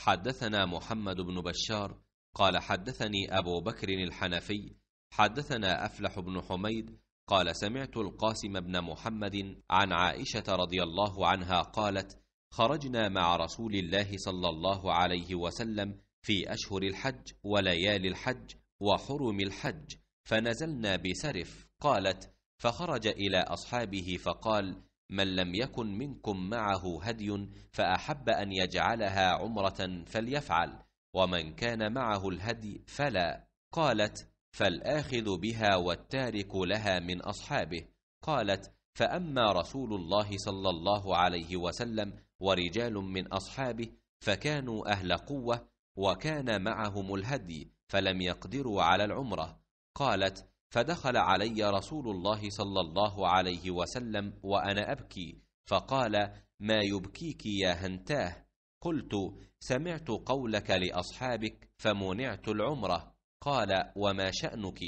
حدثنا محمد بن بشار قال حدثني أبو بكر الحنفي حدثنا أفلح بن حميد قال سمعت القاسم بن محمد عن عائشة رضي الله عنها قالت خرجنا مع رسول الله صلى الله عليه وسلم في أشهر الحج وليالي الحج وحرم الحج فنزلنا بسرف قالت فخرج إلى أصحابه فقال من لم يكن منكم معه هدي فأحب أن يجعلها عمرة فليفعل ومن كان معه الهدي فلا قالت فالآخذ بها والتارك لها من أصحابه قالت فأما رسول الله صلى الله عليه وسلم ورجال من أصحابه فكانوا أهل قوة وكان معهم الهدي فلم يقدروا على العمرة قالت فدخل علي رسول الله صلى الله عليه وسلم وانا ابكي فقال ما يبكيك يا هنتاه قلت سمعت قولك لاصحابك فمنعت العمره قال وما شانك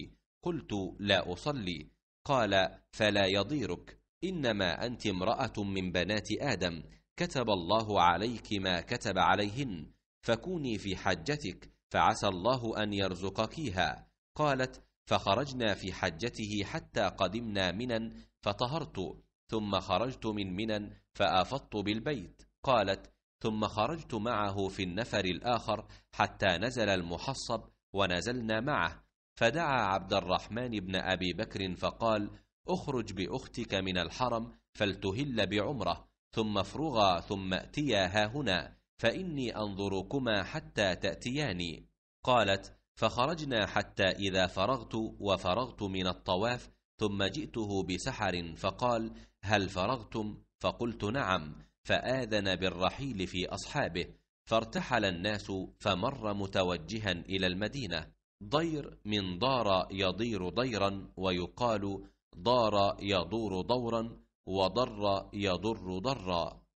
قلت لا اصلي قال فلا يضيرك انما انت امراه من بنات ادم كتب الله عليك ما كتب عليهن فكوني في حجتك فعسى الله ان يرزقكيها قالت فخرجنا في حجته حتى قدمنا منا فطهرت ثم خرجت من منا فافضت بالبيت قالت ثم خرجت معه في النفر الاخر حتى نزل المحصب ونزلنا معه فدعا عبد الرحمن بن ابي بكر فقال اخرج باختك من الحرم فلتهل بعمره ثم افرغا ثم ها هنا فاني انظركما حتى تاتياني قالت فخرجنا حتى إذا فرغت وفرغت من الطواف ثم جئته بسحر فقال هل فرغتم فقلت نعم فآذن بالرحيل في أصحابه فارتحل الناس فمر متوجها إلى المدينة ضير من ضار يضير ضيرا ويقال ضار يضور دورا وضر يضر ضرا